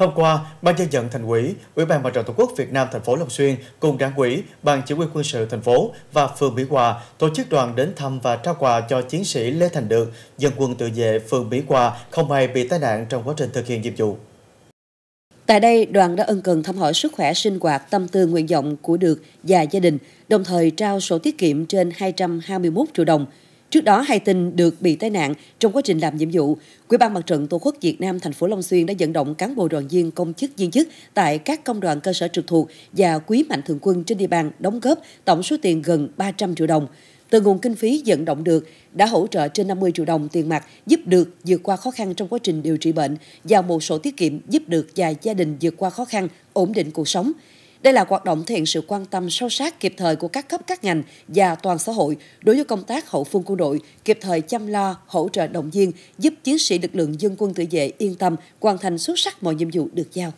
Hôm qua, Ban dân vận Thành ủy, Ủy ban Mặt trận Tổ quốc Việt Nam thành phố Long Xuyên cùng Đảng ủy, Ban Chỉ huy quân sự thành phố và phường Mỹ Hòa tổ chức đoàn đến thăm và trao quà cho chiến sĩ Lê Thành Được, dân quân tự vệ phường Mỹ Hòa không may bị tai nạn trong quá trình thực hiện nhiệm vụ. Tại đây, đoàn đã ân cần thăm hỏi sức khỏe, sinh hoạt, tâm tư, nguyện vọng của Được và gia đình, đồng thời trao sổ tiết kiệm trên 221 triệu đồng – Trước đó, hai tin được bị tai nạn trong quá trình làm nhiệm vụ. Quỹ ban mặt trận Tổ quốc Việt Nam thành phố Long Xuyên đã dẫn động cán bộ đoàn viên công chức viên chức tại các công đoàn cơ sở trực thuộc và quý mạnh thường quân trên địa bàn đóng góp tổng số tiền gần 300 triệu đồng. Từ nguồn kinh phí dẫn động được, đã hỗ trợ trên 50 triệu đồng tiền mặt giúp được vượt qua khó khăn trong quá trình điều trị bệnh và một sổ tiết kiệm giúp được vài gia đình vượt qua khó khăn, ổn định cuộc sống. Đây là hoạt động thể hiện sự quan tâm sâu sát kịp thời của các cấp các ngành và toàn xã hội đối với công tác hậu phương quân đội, kịp thời chăm lo, hỗ trợ động viên, giúp chiến sĩ lực lượng dân quân tự vệ yên tâm hoàn thành xuất sắc mọi nhiệm vụ được giao.